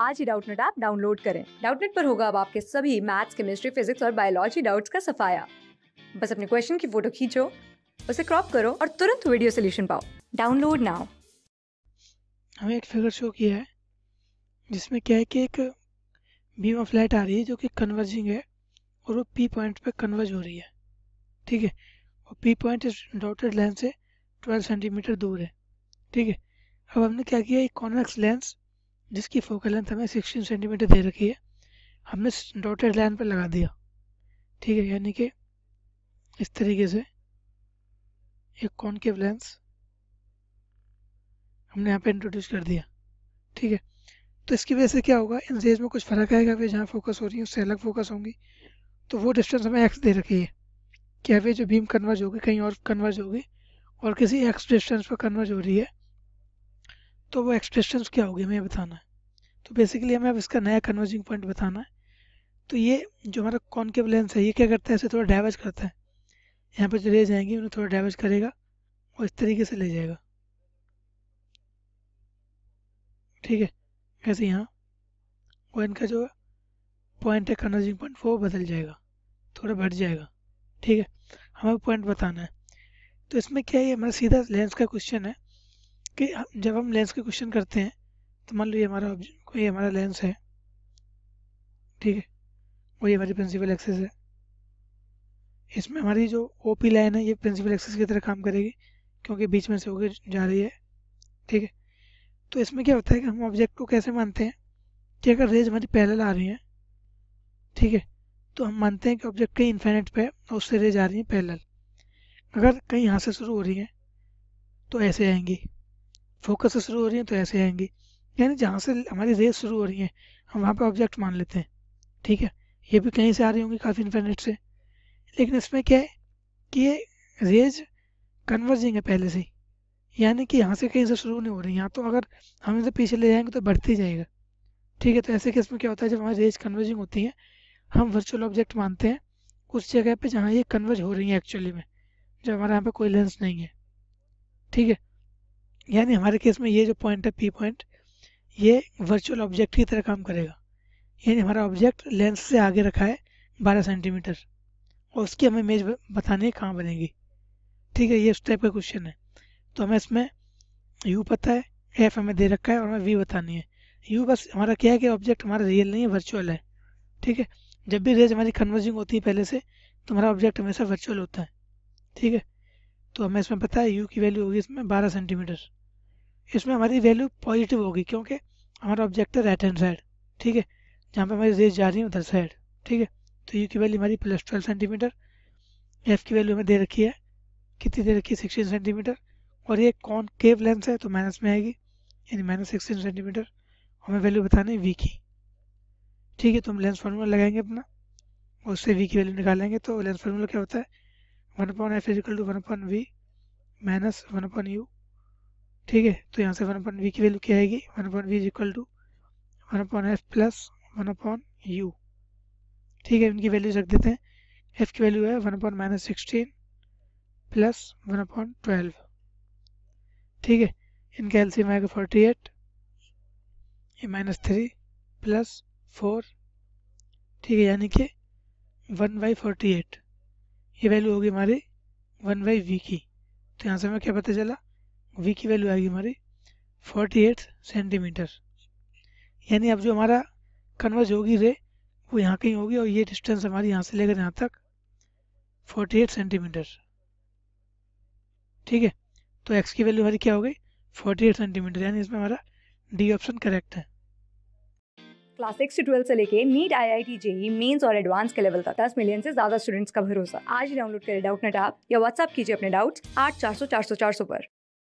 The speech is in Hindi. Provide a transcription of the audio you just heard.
आज ही डाउटनेट ऐप डाउनलोड करें डाउटनेट पर होगा अब आपके सभी मैथ्स केमिस्ट्री फिजिक्स और बायोलॉजी डाउट्स का सफाया बस अपने क्वेश्चन की फोटो खींचो उसे क्रॉप करो और तुरंत वीडियो सोल्यूशन पाओ डाउनलोड नाउ हमें एक फिगर शो किया है जिसमें क्या है कि एक बीमा फ्लैट आ रही है जो कि कन्वर्जिंग है और वो पी पॉइंट पे कन्वर्ज हो रही है ठीक है और पी पॉइंट इस डॉटेड लेंस से 12 सेंटीमीटर दूर है ठीक है अब हमने क्या किया एक कॉन्वेक्स लेंस जिसकी फोकल लेंथ हमें सिक्सटीन सेंटीमीटर दे रखी है हमने डॉटेड लाइन पर लगा दिया ठीक है यानी कि इस तरीके से एक के लेंस हमने यहाँ पे इंट्रोड्यूस कर दिया ठीक है तो इसकी वजह से क्या होगा इन रेज में कुछ फ़र्क आएगा वे जहाँ फोकस हो रही है उससे अलग फोकस होंगी तो वो डिस्टेंस हमें एक्स दे रखी है क्या वे जो बीम कन्वर्ज होगी कहीं और कन्वर्ज होगी और किसी एक्स डिस्टेंस पर कन्वर्ज हो रही है तो वो एक्स डिस्टेंस क्या होगी हमें बताना है तो बेसिकली हमें अब इसका नया कन्वर्जिंग पॉइंट बताना है तो ये जो हमारा कॉन्केव लेंस है ये क्या करता है इसे थोड़ा डैवेज करता है यहाँ पर जो ले जाएंगे उन्हें थोड़ा डैवेज करेगा और इस तरीके से ले जाएगा ठीक है कैसे यहाँ और इनका जो पॉइंट है कन्वर्जिंग पॉइंट वो बदल जाएगा थोड़ा बढ़ जाएगा ठीक है हमें पॉइंट बताना है तो इसमें क्या है हमारा सीधा लेंस का क्वेश्चन है कि जब हम लेंस का क्वेश्चन करते हैं तो मान लो ये हमारा कोई हमारा लेंस है ठीक है वही हमारी प्रिंसिपल एक्सेस है इसमें हमारी जो ओ पी लाइन है ये प्रिंसिपल एक्सेस की तरह काम करेगी क्योंकि बीच में से होकर जा रही है ठीक है तो इसमें क्या होता है कि हम ऑब्जेक्ट को कैसे मानते हैं कि अगर रेज हमारी पैरेलल आ रही है ठीक है तो हम मानते हैं कि ऑब्जेक्ट कहीं इन्फेनेट पे और उससे रेज आ रही है पैरल अगर कहीं यहाँ से शुरू हो रही है तो ऐसे आएंगी फोकस से शुरू हो रही है तो ऐसे आएंगी यानी जहाँ से हमारी रेस शुरू हो रही है हम वहाँ पर ऑब्जेक्ट मान लेते हैं ठीक है ये भी कहीं से आ रही होंगी काफ़ी इन्फेनेट से लेकिन इसमें क्या है कि ये रेज कन्वर्जिंग है पहले से ही यानी कि यहाँ से कहीं से शुरू नहीं हो रही यहाँ तो अगर हम इसे पीछे ले जाएंगे तो बढ़ती जाएगा ठीक है तो ऐसे केस में क्या होता है जब हमारी रेज कन्वर्जिंग होती है हम वर्चुअल ऑब्जेक्ट मानते हैं उस जगह पे जहाँ ये कन्वर्ज हो रही है एक्चुअली में जब हमारे यहाँ पे कोई लेंस नहीं है ठीक है यानी हमारे केस में ये जो पॉइंट है पी पॉइंट ये वर्चुअल ऑब्जेक्ट की तरह काम करेगा यानी हमारा ऑब्जेक्ट लेंस से आगे रखा है बारह सेंटीमीटर और उसकी हमें इमेज बतानी कहाँ बनेगी ठीक है ये उस टाइप का क्वेश्चन है तो हमें इसमें यू पता है एफ हमें दे रखा है और हमें वी बतानी है यू बस हमारा क्या है कि ऑब्जेक्ट हमारा रियल नहीं है वर्चुअल है ठीक है जब भी रेज हमारी कन्वर्जिंग होती है पहले से तो हमारा ऑब्जेक्ट हमेशा वर्चुअल होता है ठीक है तो हमें इसमें पता है यू की वैल्यू होगी इसमें बारह सेंटीमीटर इसमें हमारी वैल्यू पॉजिटिव होगी क्योंकि हमारा ऑब्जेक्ट है राइट हैंड साइड ठीक है जहाँ पे हमारी रेस जा रही है उधर साइड ठीक है तो यू की वैल्यू हमारी प्लस ट्वेल्व सेंटीमीटर एफ की वैल्यू हमें दे रखी है कितनी दे रखी है सिक्सटीन सेंटीमीटर और ये कौन केव लेंस है तो माइनस में आएगी यानी माइनस सिक्सटीन सेंटीमीटर हमें वैल्यू बतानी है वी की ठीक है तो हम लेंस फार्मूला लगाएंगे अपना और उससे वी की वैल्यू निकालेंगे तो लेंस फार्मूला क्या होता है one point f is equal to one point v minus one upon u ठीक है तो यहाँ से वन अपॉन वी की वैल्यू क्या आएगी one upon v is equal to one upon f plus one upon u ठीक है इनकी वैल्यूज रख देते हैं एफ की वैल्यू है one upon minus sixteen plus one upon twelve ठीक है इनका एल सी आएगा फोर्टी एट ये माइनस थ्री प्लस फोर ठीक है यानी कि वन बाई फोर्टी एट ये वैल्यू होगी हमारी वन बाई वी की तो यहाँ से हमें क्या पता चला वी की वैल्यू आएगी हमारी फोर्टी एट सेंटीमीटर यानी अब जो हमारा कन्वर्ज होगी रे वो यहाँ कहीं होगी और ये डिस्टेंस हमारी यहाँ से लेकर यहाँ तक 48 सेंटीमीटर ठीक है तो एक्स की वैल्यू हमारी क्या हो गई 48 सेंटीमीटर यानी इसमें हमारा डी ऑप्शन करेक्ट है क्लास सिक्स से से लेके NEET I I T JEE mains और एडवांस के लेवल तक दस मिलियन से ज्यादा स्टूडेंट्स का भरोसा आज डाउनलोड करें डाउट नेट आप या व्हाट्सअप कीजिए अपने डाउट्स आठ चार सौ चार सौ चार सौ पर